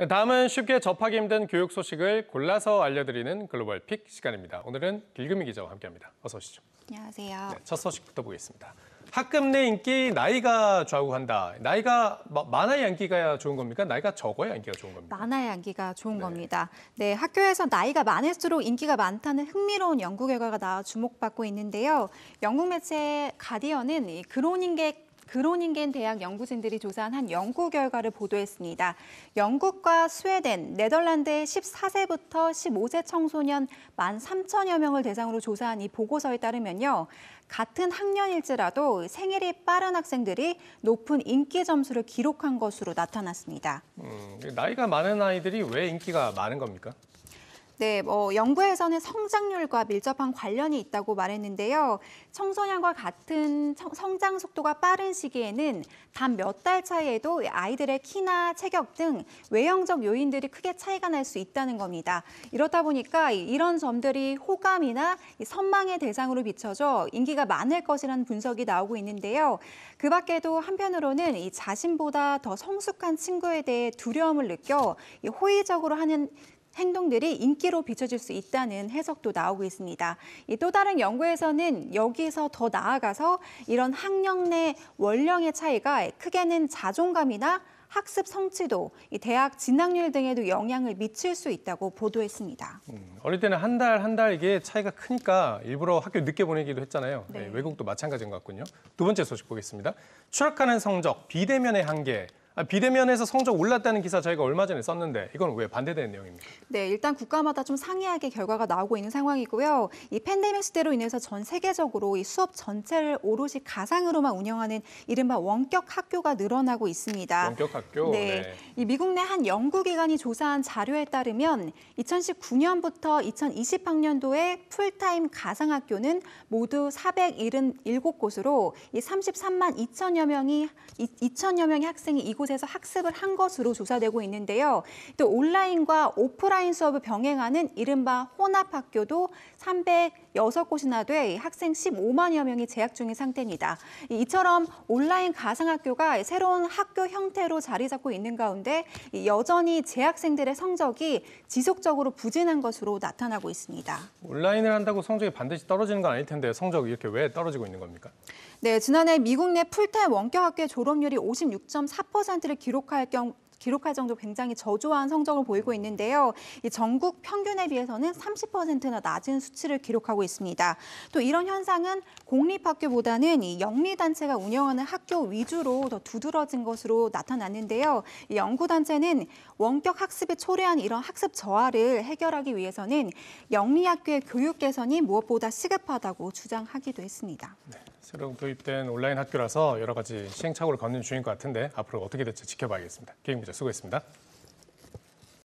네, 다음은 쉽게 접하기 힘든 교육 소식을 골라서 알려드리는 글로벌 픽 시간입니다. 오늘은 길금이 기자와 함께합니다. 어서 오시죠. 안녕하세요. 네, 첫 소식부터 보겠습니다. 학급 내 인기 나이가 좌우한다. 나이가 많아야 인기가 좋은 겁니까? 나이가 적어야 인기가 좋은 겁니까? 많아야 인기가 좋은 네. 겁니다. 네, 학교에서 나이가 많을수록 인기가 많다는 흥미로운 연구 결과가 나와 주목받고 있는데요. 영국 매체 가디언은 그로닝계 그로닝겐 대학 연구진들이 조사한 한 연구 결과를 보도했습니다. 영국과 스웨덴, 네덜란드의 14세부터 15세 청소년 1만 3천여 명을 대상으로 조사한 이 보고서에 따르면요. 같은 학년일지라도 생일이 빠른 학생들이 높은 인기 점수를 기록한 것으로 나타났습니다. 음, 나이가 많은 아이들이 왜 인기가 많은 겁니까? 네, 뭐 연구에서는 성장률과 밀접한 관련이 있다고 말했는데요. 청소년과 같은 성장 속도가 빠른 시기에는 단 몇 달 차이에도 아이들의 키나 체격 등 외형적 요인들이 크게 차이가 날 수 있다는 겁니다. 이렇다 보니까 이런 점들이 호감이나 선망의 대상으로 비춰져 인기가 많을 것이라는 분석이 나오고 있는데요. 그 밖에도 한편으로는 이 자신보다 더 성숙한 친구에 대해 두려움을 느껴 호의적으로 하는 행동들이 인기로 비춰질 수 있다는 해석도 나오고 있습니다. 또 다른 연구에서는 여기서 더 나아가서 이런 학령 내 원령의 차이가 크게는 자존감이나 학습 성취도, 대학 진학률 등에도 영향을 미칠 수 있다고 보도했습니다. 음, 어릴 때는 한 달 한 달 이게 차이가 크니까 일부러 학교 늦게 보내기도 했잖아요. 네. 네, 외국도 마찬가지인 것 같군요. 두 번째 소식 보겠습니다. 추락하는 성적, 비대면의 한계, 아, 비대면에서 성적 올랐다는 기사 저희가 얼마 전에 썼는데 이건 왜 반대되는 내용입니까? 네, 일단 국가마다 좀 상이하게 결과가 나오고 있는 상황이고요. 이 팬데믹 시대로 인해서 전 세계적으로 이 수업 전체를 오롯이 가상으로만 운영하는 이른바 원격 학교가 늘어나고 있습니다. 원격 학교? 네. 네. 이 미국 내 한 연구기관이 조사한 자료에 따르면 2019년부터 2020학년도에 풀타임 가상학교는 모두 477곳으로 이 33만 2천여 명이 2천여 명의 학생이 이곳 이곳에서 학습을 한 것으로 조사되고 있는데요. 또 온라인과 오프라인 수업을 병행하는 이른바 혼합학교도 306곳이나 돼 학생 15만여 명이 재학 중인 상태입니다. 이처럼 온라인 가상학교가 새로운 학교 형태로 자리 잡고 있는 가운데 여전히 재학생들의 성적이 지속적으로 부진한 것으로 나타나고 있습니다. 온라인을 한다고 성적이 반드시 떨어지는 건 아닐 텐데 성적이 이렇게 왜 떨어지고 있는 겁니까? 네, 지난해 미국 내 풀타임 원격 학교의 졸업률이 56.4% 10%를 기록할 경우 기록할 정도 굉장히 저조한 성적을 보이고 있는데요. 전국 평균에 비해서는 30%나 낮은 수치를 기록하고 있습니다. 또 이런 현상은 공립학교보다는 이 영리단체가 운영하는 학교 위주로 더 두드러진 것으로 나타났는데요. 이 연구단체는 원격 학습에 초래한 이런 학습 저하를 해결하기 위해서는 영리학교의 교육 개선이 무엇보다 시급하다고 주장하기도 했습니다. 네. 새로 도입된 온라인 학교라서 여러 가지 시행착오를 겪는 중인 것 같은데 앞으로 어떻게 될지 지켜봐야겠습니다. 계획 자 수고했습니다.